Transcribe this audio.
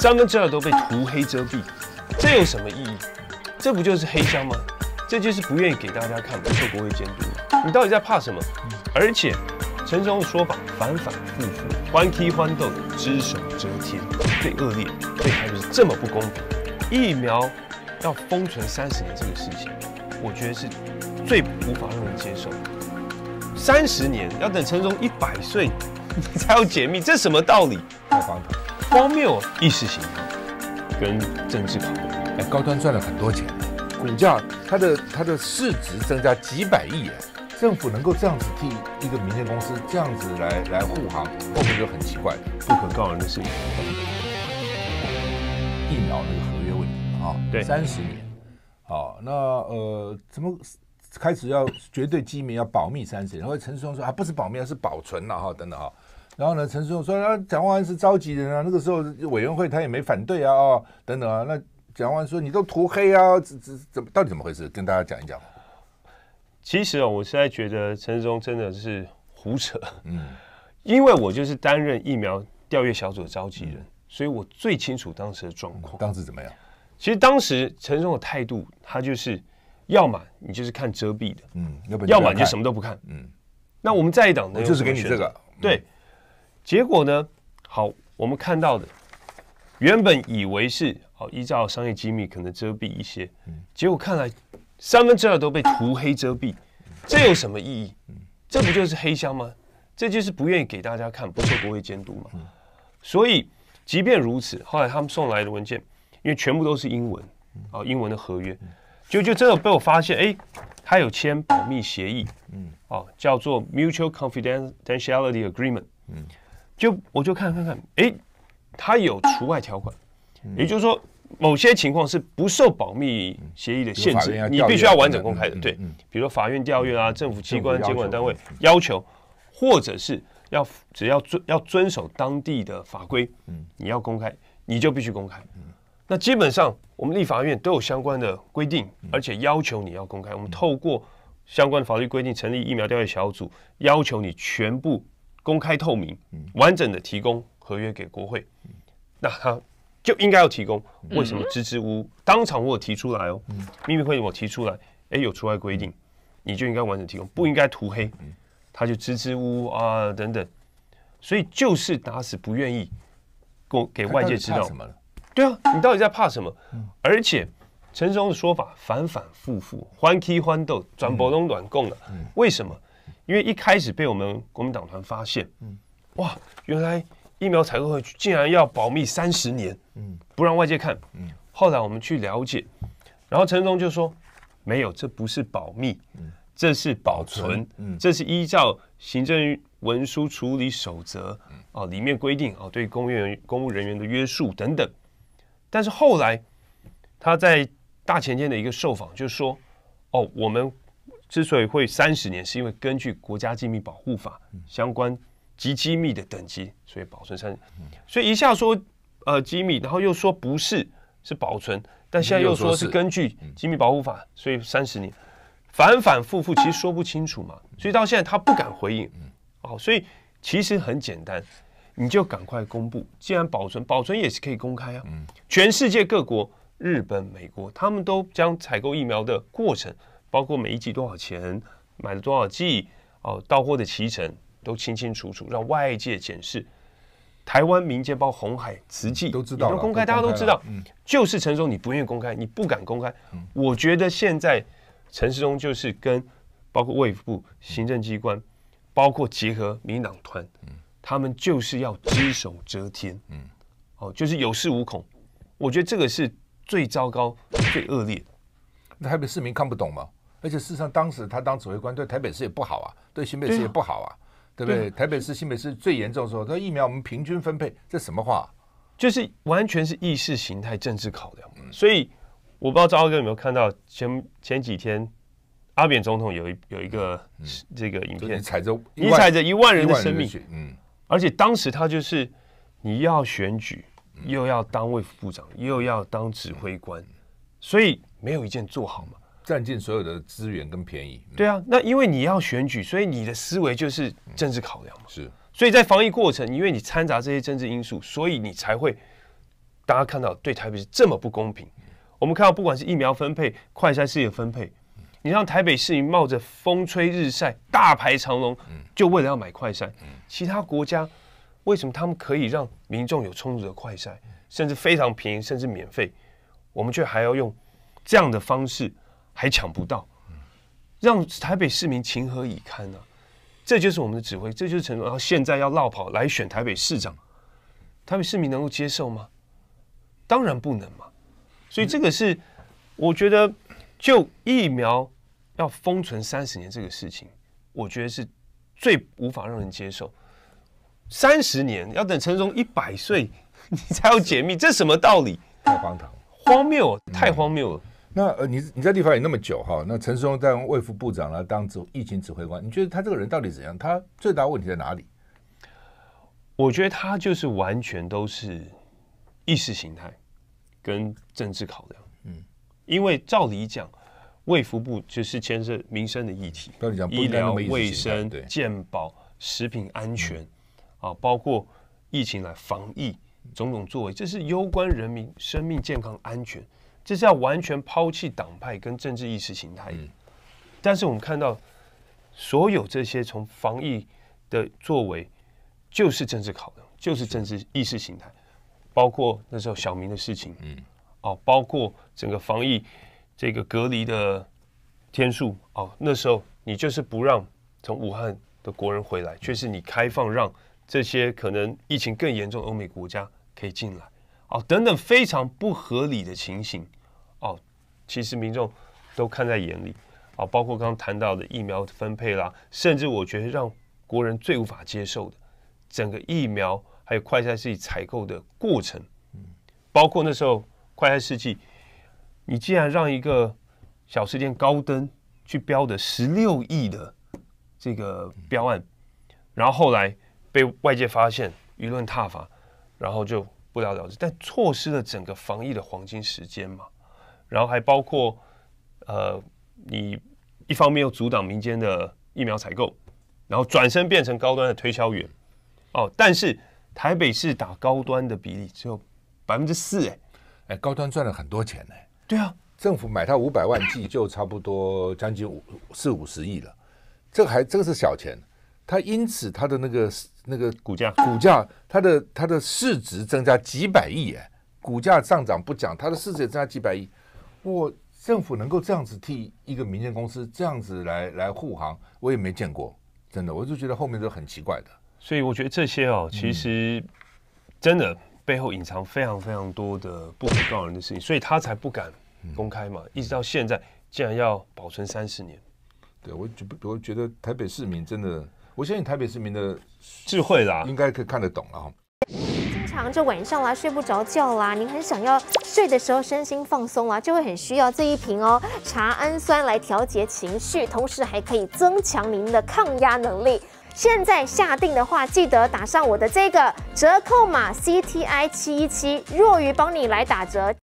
三分之二都被涂黑遮蔽，这有什么意义？这不就是黑箱吗？这就是不愿意给大家看，受国会监督。你到底在怕什么？而且陈忠的说法反反复复，欢踢欢斗，只手遮天，最恶劣，最就是这么不公平。疫苗要封存三十年这个事情，我觉得是最无法让人接受。三十年要等陈忠一百岁，你才要解密，这什么道理？荒唐。荒谬意识形态跟政治考虑，哎，高端赚了很多钱，股价它的它的市值增加几百亿哎，政府能够这样子替一个民间公司这样子来来护航，后面就很奇怪，不可告人的事情。疫苗那个合约问题啊，对，三十年，好，那呃，怎么开始要绝对机密要保密三十年？然后陈世忠说啊，不是保密，是保存了哈，等等哈。然后呢，陈世忠说那蒋万安是召集人啊，那个时候委员会他也没反对啊，等等啊。那蒋万安说你都涂黑啊，怎怎怎么到底怎么回事？跟大家讲一讲。其实哦，我现在觉得陈世忠真的是胡扯，嗯，因为我就是担任疫苗调阅小组的召集人，所以我最清楚当时的状况。当时怎么样？其实当时陈世忠的态度，他就是要么你就是看遮蔽的，嗯，要么你就什么都不看，嗯。那我们在一档呢，就是给你这个，对。结果呢？好，我们看到的原本以为是好依照商业机密可能遮蔽一些，结果看来三分之二都被涂黑遮蔽，这有什么意义？这不就是黑箱吗？这就是不愿意给大家看，不受国会监督嘛。所以即便如此，后来他们送来的文件，因为全部都是英文，啊，英文的合约，就就真的被我发现，哎，他有签保密协议，嗯，哦，叫做 Mutual Confidentiality Agreement，嗯。就我就看看看，哎，它有除外条款，也就是说，某些情况是不受保密协议的限制，你必须要完整公开的。对，比如说法院调阅啊，政府机关、监管单位要求，或者是要只要遵要遵守当地的法规，嗯，你要公开，你就必须公开。那基本上我们立法院都有相关的规定，而且要求你要公开。我们透过相关的法律规定成立疫苗调阅小组，要求你全部。公开透明、完整的提供合约给国会，那他就应该要提供。为什么支支吾吾？当场我提出来哦，秘密会议我提出来，哎，有除外规定，你就应该完整提供，不应该涂黑。他就支支吾吾啊，等等。所以就是打死不愿意公给外界知道什么了？对啊，你到底在怕什么？而且陈松的说法反反复复，欢 key 欢斗，转博龙软供了，为什么？因为一开始被我们国民党团发现，嗯，哇，原来疫苗采购竟然要保密三十年，嗯，不让外界看，嗯。后来我们去了解，然后陈忠就说，没有，这不是保密，嗯，这是保存，嗯，这是依照行政文书处理守则，嗯，啊，里面规定啊，对公务员公务人员的约束等等。但是后来他在大前天的一个受访就说，哦，我们。之所以会三十年，是因为根据国家机密保护法相关及机密的等级，所以保存三，所以一下说呃机密，然后又说不是是保存，但现在又说是根据机密保护法，所以三十年，反反复复其实说不清楚嘛，所以到现在他不敢回应，哦，所以其实很简单，你就赶快公布，既然保存保存也是可以公开啊，全世界各国，日本、美国，他们都将采购疫苗的过程。包括每一季多少钱，买了多少季，哦，到货的期程都清清楚楚，让外界检视。台湾民间包括红海瓷器都知道，都公开，大家都知道。嗯，就是陈松，你不愿意公开，你不敢公开。嗯，我觉得现在陈世忠就是跟包括卫部行政机关，包括结合民党团，嗯，他们就是要只手遮天，嗯，哦，就是有恃无恐。我觉得这个是最糟糕、最恶劣。台北市民看不懂吗？而且事实上，当时他当指挥官对台北市也不好啊，对新北市也不好啊，对不对？台北市、新北市最严重的时候，他疫苗我们平均分配，这什么话？就是完全是意识形态政治考量。所以我不知道赵哥有没有看到前前几天阿扁总统有一有一个这个影片，踩着你踩着一万人的生命，嗯。而且当时他就是你要选举，又要当卫副部长，又要当指挥官，所以没有一件做好嘛。占尽所有的资源跟便宜，对啊，那因为你要选举，所以你的思维就是政治考量嘛。是，所以在防疫过程，因为你掺杂这些政治因素，所以你才会大家看到对台北是这么不公平。我们看到不管是疫苗分配、快筛事业分配，你让台北市民冒着风吹日晒、大排长龙，就为了要买快筛。其他国家为什么他们可以让民众有充足的快筛，甚至非常便宜，甚至免费？我们却还要用这样的方式。还抢不到，让台北市民情何以堪呢？这就是我们的指挥，这就是陈忠。然后现在要绕跑来选台北市长，台北市民能够接受吗？当然不能嘛。所以这个是我觉得，就疫苗要封存三十年这个事情，我觉得是最无法让人接受。三十年要等陈忠一百岁，你才要解密，这什么道理？太荒唐，荒谬，太荒谬了。那呃，你你在立法也那么久哈，那陈世在当卫副部长了，当指疫情指挥官，你觉得他这个人到底怎样？他最大问题在哪里？我觉得他就是完全都是意识形态跟政治考量。嗯，因为照理讲，卫服部就是牵涉民生的议题，医疗卫生、健保、食品安全啊，包括疫情来防疫种种作为，这是攸关人民生命健康安全。这是要完全抛弃党派跟政治意识形态。但是我们看到，所有这些从防疫的作为，就是政治考量，就是政治意识形态。包括那时候小明的事情，嗯，哦，包括整个防疫这个隔离的天数，哦，那时候你就是不让从武汉的国人回来，却是你开放让这些可能疫情更严重欧美国家可以进来。哦，等等，非常不合理的情形，哦，其实民众都看在眼里，哦，包括刚刚谈到的疫苗分配啦，甚至我觉得让国人最无法接受的，整个疫苗还有快筛试剂采购的过程，嗯，包括那时候快筛试剂，你既然让一个小食店高登去标的十六亿的这个标案，然后后来被外界发现舆论踏伐，然后就。不了了之，但错失了整个防疫的黄金时间嘛。然后还包括，呃，你一方面又阻挡民间的疫苗采购，然后转身变成高端的推销员哦。但是台北市打高端的比例只有百分之四，哎，哎，高端赚了很多钱呢。对啊，政府买他五百万剂就差不多将近五四五十亿了，这还这个是小钱。它因此，它的那个那个股价，股价，它的它的市值增加几百亿哎，股价上涨不讲，它的市值增加几百亿，我政府能够这样子替一个民间公司这样子来来护航，我也没见过，真的，我就觉得后面都很奇怪的，所以我觉得这些哦，其实真的背后隐藏非常非常多的不可告人的事情，所以他才不敢公开嘛，一直到现在竟然要保存三四年，对我觉我觉得台北市民真的。我相信台北市民的智慧啦，应该可以看得懂哈。经常就晚上啦睡不着觉啦，你很想要睡的时候身心放松啦，就会很需要这一瓶哦。茶氨酸来调节情绪，同时还可以增强您的抗压能力。现在下定的话，记得打上我的这个折扣码 C T I 七一七，若鱼帮你来打折。